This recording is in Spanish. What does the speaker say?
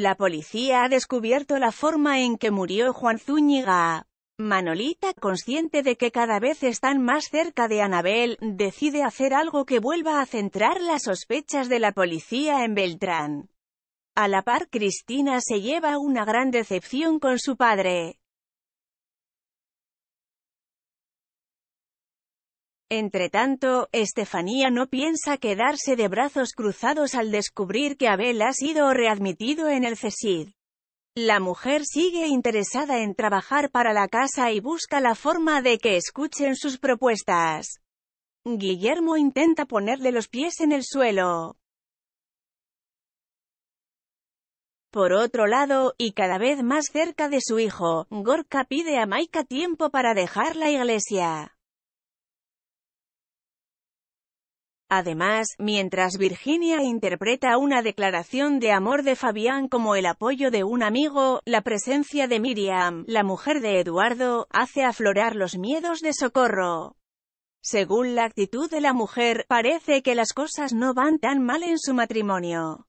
La policía ha descubierto la forma en que murió Juan Zúñiga. Manolita, consciente de que cada vez están más cerca de Anabel, decide hacer algo que vuelva a centrar las sospechas de la policía en Beltrán. A la par, Cristina se lleva una gran decepción con su padre. Entre tanto, Estefanía no piensa quedarse de brazos cruzados al descubrir que Abel ha sido readmitido en el CESID. La mujer sigue interesada en trabajar para la casa y busca la forma de que escuchen sus propuestas. Guillermo intenta ponerle los pies en el suelo. Por otro lado, y cada vez más cerca de su hijo, Gorka pide a Maika tiempo para dejar la iglesia. Además, mientras Virginia interpreta una declaración de amor de Fabián como el apoyo de un amigo, la presencia de Miriam, la mujer de Eduardo, hace aflorar los miedos de Socorro. Según la actitud de la mujer, parece que las cosas no van tan mal en su matrimonio.